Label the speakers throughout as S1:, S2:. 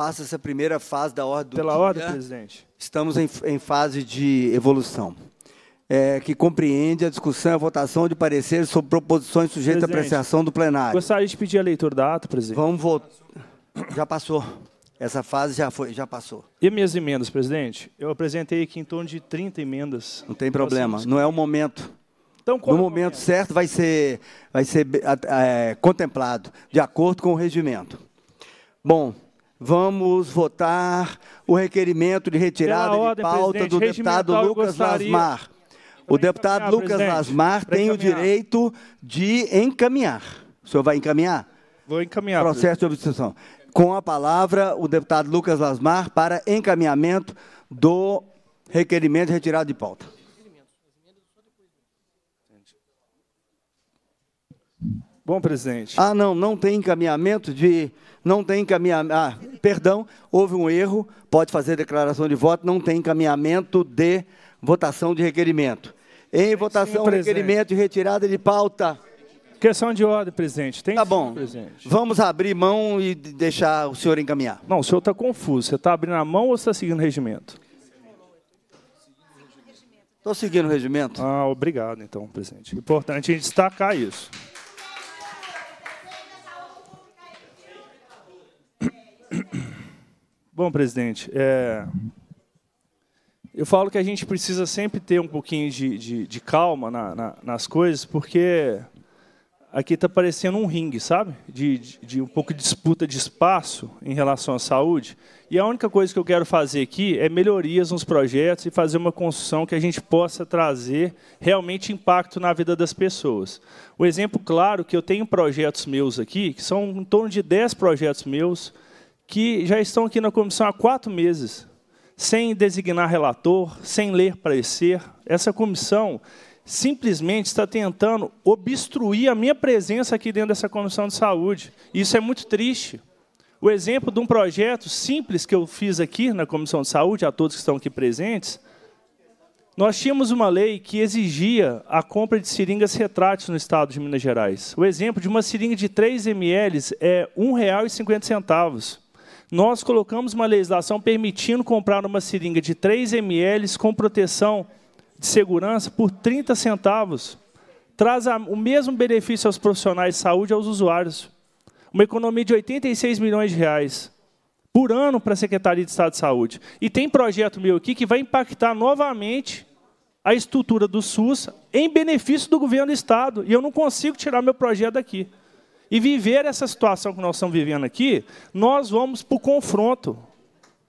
S1: passa essa primeira fase da ordem do Pela dia, ordem, presidente. Estamos em, em fase de evolução. É, que compreende a discussão e a votação de pareceres sobre
S2: proposições sujeitas à apreciação do plenário. Gostaria de pedir a leitura da ata, presidente. Vamos votar.
S1: Já passou. Essa fase já foi, já passou.
S2: E minhas emendas, presidente? Eu apresentei aqui em torno de 30 emendas. Não tem problema, não é o momento. Então, no é momento, momento, certo vai
S1: ser, vai ser é, contemplado, de acordo com o regimento. Bom, Vamos votar o requerimento de retirada ordem, de pauta do deputado Lucas Lasmar. O deputado Lucas Lasmar tem o direito de encaminhar. O senhor vai encaminhar? Vou encaminhar. Processo presidente. de obstrução. Com a palavra, o deputado Lucas Lasmar para encaminhamento do requerimento de retirada de pauta.
S2: Bom, presidente.
S1: Ah, não, não tem encaminhamento de. Não tem encaminhamento. Ah, perdão, houve um erro, pode fazer declaração de voto, não tem encaminhamento de votação de requerimento. Em votação, Sim, requerimento e retirada de pauta.
S2: Questão de ordem, presidente. Tem tá bom. Presidente. Vamos abrir mão e deixar o senhor encaminhar. Não, o senhor está confuso. Você está abrindo a mão ou está seguindo o regimento? Estou seguindo o regimento. Ah, obrigado, então, presidente. Importante a gente destacar isso. Bom, presidente, é... eu falo que a gente precisa sempre ter um pouquinho de, de, de calma na, na, nas coisas, porque aqui está parecendo um ringue, sabe? De, de, de, um pouco de disputa de espaço em relação à saúde. E a única coisa que eu quero fazer aqui é melhorias nos projetos e fazer uma construção que a gente possa trazer realmente impacto na vida das pessoas. O exemplo claro que eu tenho projetos meus aqui, que são em torno de 10 projetos meus, que já estão aqui na comissão há quatro meses, sem designar relator, sem ler parecer. Essa comissão simplesmente está tentando obstruir a minha presença aqui dentro dessa comissão de saúde. Isso é muito triste. O exemplo de um projeto simples que eu fiz aqui na comissão de saúde, a todos que estão aqui presentes, nós tínhamos uma lei que exigia a compra de seringas retráteis no estado de Minas Gerais. O exemplo de uma seringa de 3 ml é R$ 1,50 nós colocamos uma legislação permitindo comprar uma seringa de 3 ml com proteção de segurança por 30 centavos. Traz o mesmo benefício aos profissionais de saúde e aos usuários. Uma economia de 86 milhões de reais por ano para a Secretaria de Estado de Saúde. E tem projeto meu aqui que vai impactar novamente a estrutura do SUS em benefício do governo do Estado. E eu não consigo tirar meu projeto daqui e viver essa situação que nós estamos vivendo aqui, nós vamos para o confronto.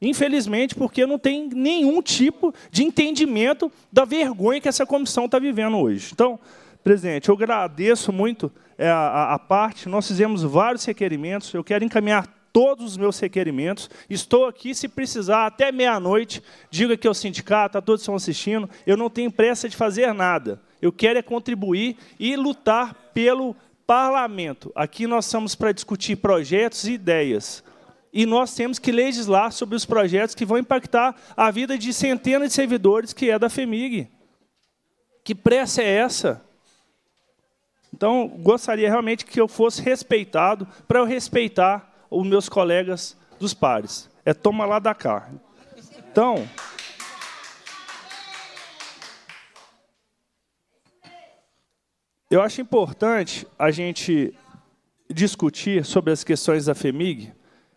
S2: Infelizmente, porque não tem nenhum tipo de entendimento da vergonha que essa comissão está vivendo hoje. Então, presidente, eu agradeço muito é, a, a, a parte. Nós fizemos vários requerimentos. Eu quero encaminhar todos os meus requerimentos. Estou aqui, se precisar, até meia-noite. Diga que é o sindicato, a todos estão assistindo. Eu não tenho pressa de fazer nada. Eu quero é contribuir e lutar pelo parlamento. Aqui nós estamos para discutir projetos e ideias. E nós temos que legislar sobre os projetos que vão impactar a vida de centenas de servidores que é da FEMIG. Que pressa é essa? Então, gostaria realmente que eu fosse respeitado para eu respeitar os meus colegas dos pares. É toma lá da carne. Então. Eu acho importante a gente discutir sobre as questões da FEMIG.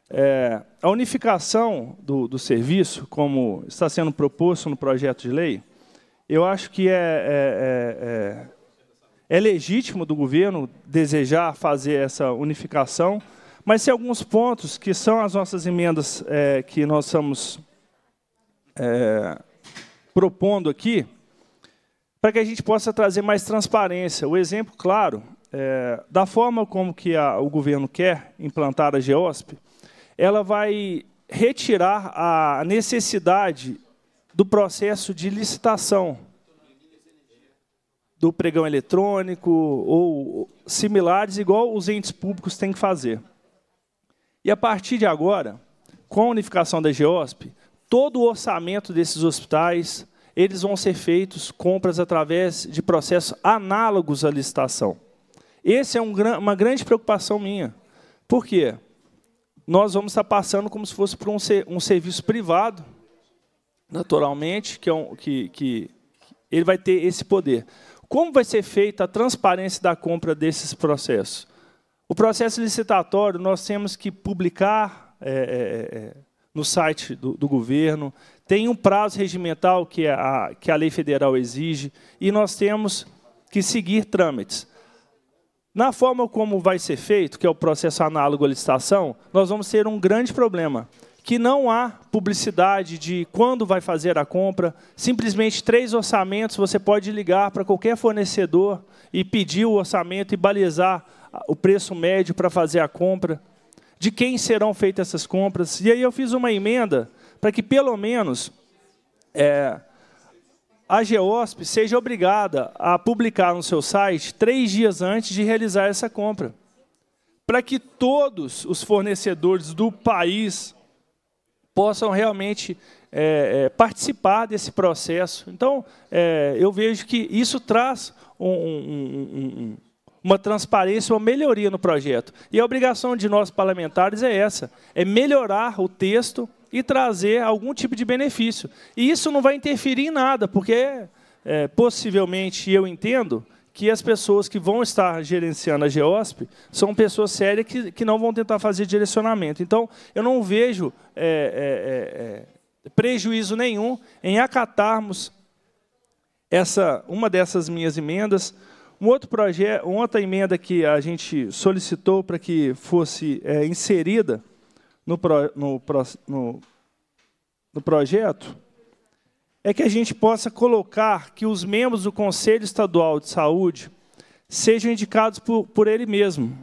S2: É, a unificação do, do, serviço, como está sendo proposto no projeto de lei, eu acho que é, é, é, é, é legítimo do governo desejar fazer essa unificação, mas se alguns pontos que são as nossas emendas é, que nós estamos é, propondo aqui, para que a gente possa trazer mais transparência. O exemplo claro é, da forma como que a, o governo quer implantar a GEOSP, ela vai retirar a necessidade do processo de licitação do pregão eletrônico ou similares, igual os entes públicos têm que fazer. E a partir de agora, com a unificação da GEOSP, todo o orçamento desses hospitais, eles vão ser feitos compras através de processos análogos à licitação. Essa é um, uma grande preocupação minha. Por quê? Nós vamos estar passando como se fosse por um, um serviço privado, naturalmente, que, é um, que, que ele vai ter esse poder. Como vai ser feita a transparência da compra desses processos? O processo licitatório nós temos que publicar é, é, no site do, do governo, tem um prazo regimental que é a, que a lei federal exige e nós temos que seguir trâmites. Na forma como vai ser feito, que é o processo análogo à licitação, nós vamos ter um grande problema, que não há publicidade de quando vai fazer a compra. Simplesmente três orçamentos, você pode ligar para qualquer fornecedor e pedir o orçamento e balizar o preço médio para fazer a compra. De quem serão feitas essas compras? E aí eu fiz uma emenda para que pelo menos é, a GEOSP seja obrigada a publicar no seu site três dias antes de realizar essa compra, para que todos os fornecedores do país possam realmente é, é, participar desse processo. Então, é, eu vejo que isso traz um, um, um, um uma transparência, uma melhoria no projeto. E a obrigação de nós parlamentares é essa: é melhorar o texto e trazer algum tipo de benefício. E isso não vai interferir em nada, porque é, possivelmente eu entendo que as pessoas que vão estar gerenciando a GEOSP são pessoas sérias que, que não vão tentar fazer direcionamento. Então, eu não vejo é, é, é, é prejuízo nenhum em acatarmos essa uma dessas minhas emendas, um outro projeto, outra emenda que a gente solicitou para que fosse é, inserida no, pro, no, no, no projeto é que a gente possa colocar que os membros do Conselho Estadual de Saúde sejam indicados por, por ele mesmo.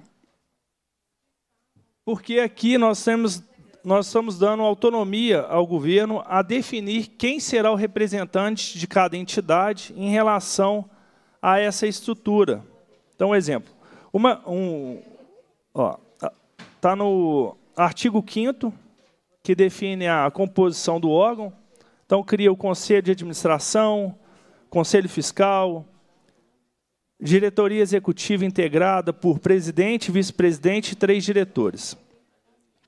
S2: Porque aqui nós, temos, nós estamos dando autonomia ao governo a definir quem será o representante de cada entidade em relação a a essa estrutura. Então, um exemplo. Uma, um, ó, tá no artigo 5 que define a composição do órgão. Então, cria o conselho de administração, conselho fiscal, diretoria executiva integrada por presidente, vice-presidente e três diretores.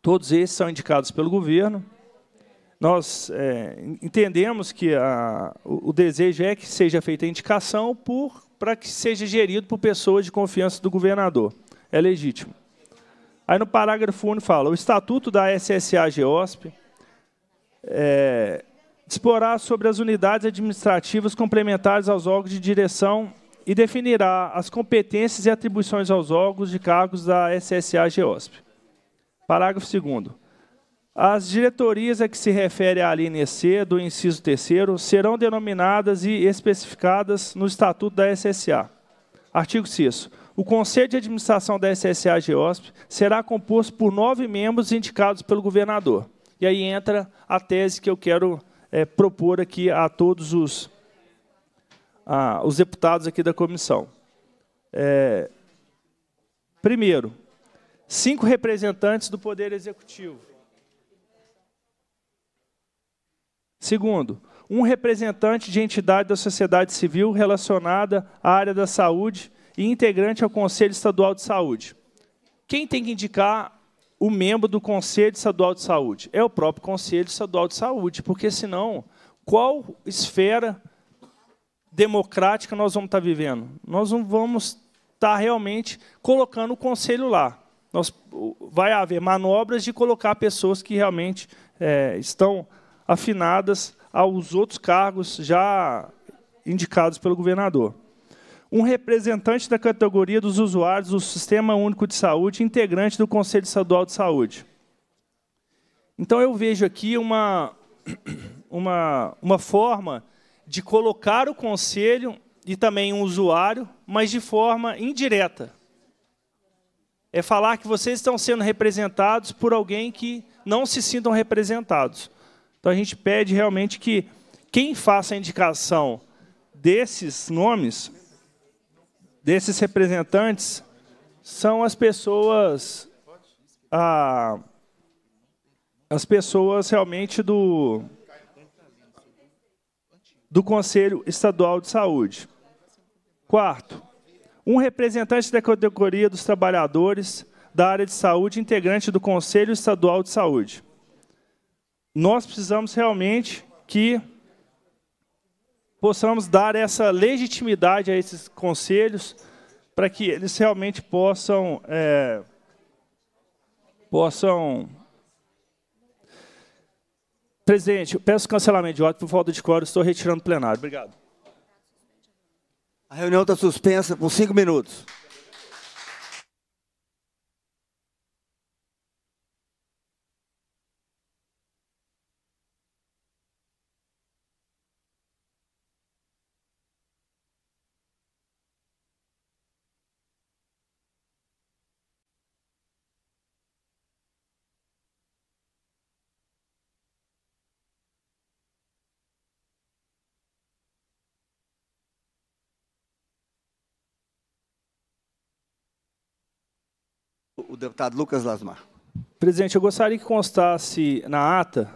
S2: Todos esses são indicados pelo governo. Nós é, entendemos que a, o, o desejo é que seja feita a indicação para que seja gerido por pessoas de confiança do governador. É legítimo. Aí no parágrafo 1 fala: o estatuto da SSA-GEOSP é, disporá sobre as unidades administrativas complementares aos órgãos de direção e definirá as competências e atribuições aos órgãos de cargos da SSA-GEOSP. Parágrafo 2 as diretorias a que se refere a linha C do inciso terceiro serão denominadas e especificadas no Estatuto da SSA. Artigo 6 o Conselho de Administração da SSA Geosp será composto por nove membros indicados pelo governador. E aí entra a tese que eu quero é, propor aqui a todos os, a, os deputados aqui da comissão. É, primeiro, cinco representantes do Poder Executivo. Segundo, um representante de entidade da sociedade civil relacionada à área da saúde e integrante ao Conselho Estadual de Saúde. Quem tem que indicar o membro do Conselho Estadual de Saúde? É o próprio Conselho Estadual de Saúde, porque senão, qual esfera democrática nós vamos estar vivendo? Nós não vamos estar realmente colocando o conselho lá. Nós, vai haver manobras de colocar pessoas que realmente é, estão afinadas aos outros cargos já indicados pelo governador. Um representante da categoria dos usuários do Sistema Único de Saúde, integrante do Conselho Estadual de Saúde. Então, eu vejo aqui uma, uma, uma forma de colocar o conselho e também um usuário, mas de forma indireta. É falar que vocês estão sendo representados por alguém que não se sintam representados. Então a gente pede realmente que quem faça a indicação desses nomes, desses representantes, são as pessoas. Ah, as pessoas realmente do do Conselho Estadual de Saúde. Quarto, um representante da categoria dos trabalhadores da área de saúde integrante do Conselho Estadual de Saúde nós precisamos realmente que possamos dar essa legitimidade a esses conselhos para que eles realmente possam é, possam Presidente, eu peço cancelamento de ordem por falta de quórum, estou retirando o plenário. Obrigado. A reunião está suspensa por cinco minutos.
S1: O deputado Lucas Lasmar.
S2: Presidente, eu gostaria que constasse na ata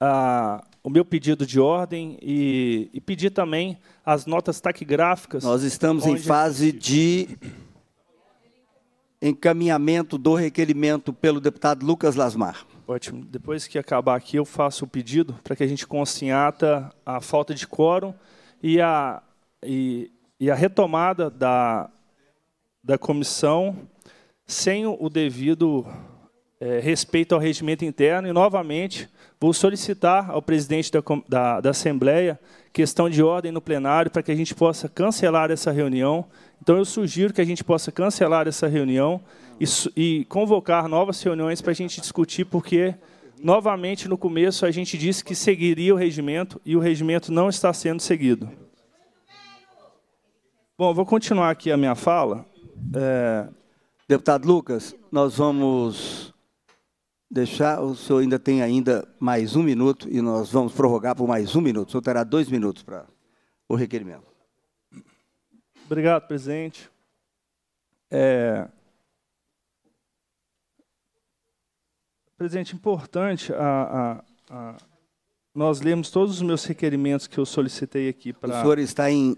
S2: a, o meu pedido de ordem e, e pedir também as notas taquigráficas. Nós estamos em fase
S1: de encaminhamento do requerimento pelo deputado Lucas Lasmar.
S2: Ótimo. Depois que acabar aqui, eu faço o pedido para que a gente conste a falta de quórum e a, e, e a retomada da, da comissão sem o devido é, respeito ao regimento interno. E, novamente, vou solicitar ao presidente da, da, da Assembleia questão de ordem no plenário para que a gente possa cancelar essa reunião. Então, eu sugiro que a gente possa cancelar essa reunião e, e convocar novas reuniões para a gente discutir, porque novamente no começo a gente disse que seguiria o regimento e o regimento não está sendo seguido. Bom, vou continuar aqui a minha fala. É, Deputado Lucas, nós vamos deixar,
S1: o senhor ainda tem ainda mais um minuto e nós vamos prorrogar por mais um minuto. O senhor terá dois minutos para o requerimento.
S2: Obrigado, presidente. É... Presidente, importante a, a, a... nós lemos todos os meus requerimentos que eu solicitei aqui para... O senhor está em,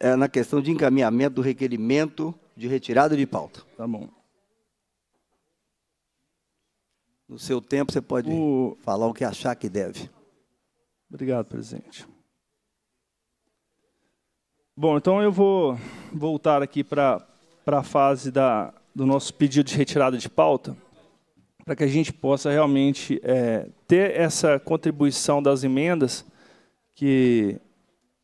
S2: é, na questão de encaminhamento do requerimento
S1: de retirada de pauta. Tá bom. No seu tempo, você pode o... falar o que achar que deve. Obrigado, presidente.
S2: Bom, então eu vou voltar aqui para a fase da, do nosso pedido de retirada de pauta, para que a gente possa realmente é, ter essa contribuição das emendas que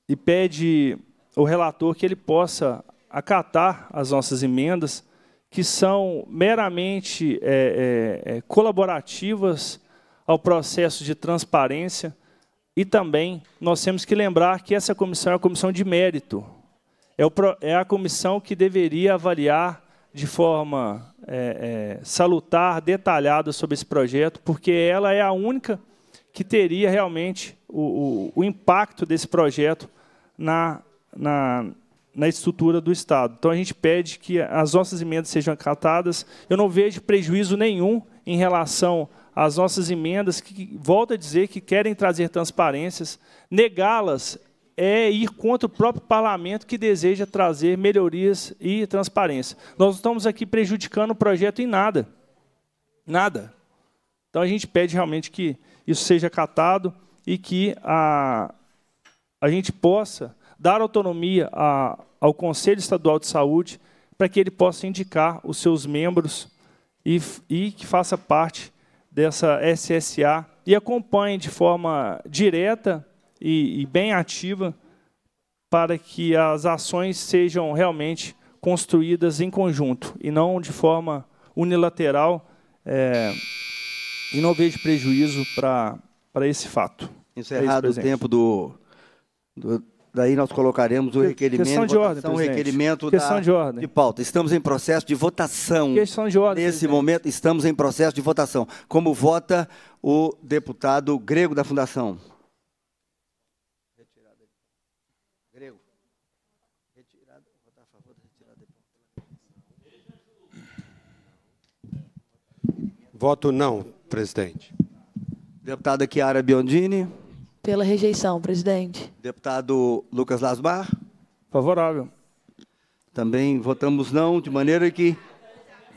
S2: e pede o relator que ele possa acatar as nossas emendas, que são meramente é, é, é, colaborativas ao processo de transparência. E também nós temos que lembrar que essa comissão é a comissão de mérito, é, o, é a comissão que deveria avaliar de forma é, é, salutar, detalhada sobre esse projeto, porque ela é a única que teria realmente o, o, o impacto desse projeto na, na, na estrutura do Estado. Então, a gente pede que as nossas emendas sejam acatadas. Eu não vejo prejuízo nenhum em relação às nossas emendas, que, volto a dizer, que querem trazer transparências. Negá-las é ir contra o próprio parlamento que deseja trazer melhorias e transparência. Nós estamos aqui prejudicando o projeto em nada. Nada. Então, a gente pede realmente que isso seja acatado e que a, a gente possa dar autonomia a, ao Conselho Estadual de Saúde para que ele possa indicar os seus membros e, e que faça parte dessa SSA e acompanhe de forma direta e, e bem ativa para que as ações sejam realmente construídas em conjunto e não de forma unilateral. É, e não vejo prejuízo para esse fato. Encerrado esse o tempo
S1: do, do, Daí nós colocaremos o requerimento. Questão de ordem, votação, requerimento questão da, de ordem. De pauta. Estamos em processo de votação. Questão de ordem. Nesse presidente. momento, estamos em processo de votação. Como vota o deputado grego da Fundação? Voto não, presidente. Deputada Chiara Biondini.
S2: Pela rejeição, presidente.
S1: Deputado Lucas Lasbar. Favorável. Também votamos não, de maneira que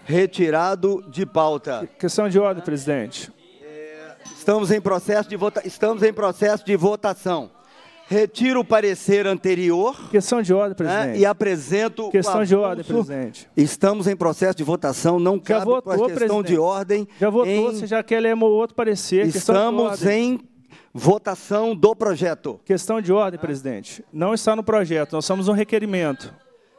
S1: retirado de pauta. Questão de ordem, presidente. É, estamos em processo de vota... estamos em processo de votação. Retiro o parecer anterior. Questão de ordem, né, presidente. Né, e apresento. Questão de ordem, presidente. Estamos em processo de votação, não já cabe votou, questão presidente. de ordem.
S2: Já votou, em... você já quer ler outro parecer. Estamos em Votação do projeto. Questão de ordem, presidente. Não está no projeto, nós somos um requerimento.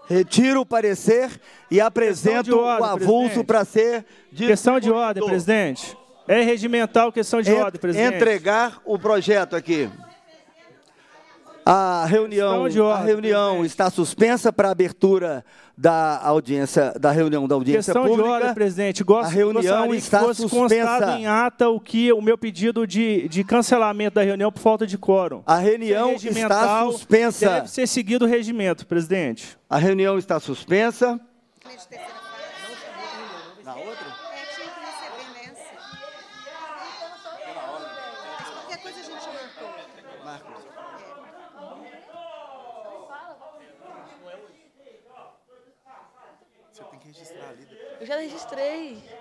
S2: Retiro o parecer e apresento ordem, o avulso para ser. Questão de ordem, presidente.
S1: É regimental, questão de Ent ordem, presidente. Entregar o projeto aqui. A reunião, a reunião está suspensa para a abertura da audiência, da reunião da audiência questão pública. Questão de presidente. Gosto, a reunião está que fosse suspensa. constado em
S2: ata o que o meu pedido de, de cancelamento da reunião por falta de quórum. A reunião está suspensa. Deve ser seguido o regimento, presidente. A reunião está suspensa. já registrei.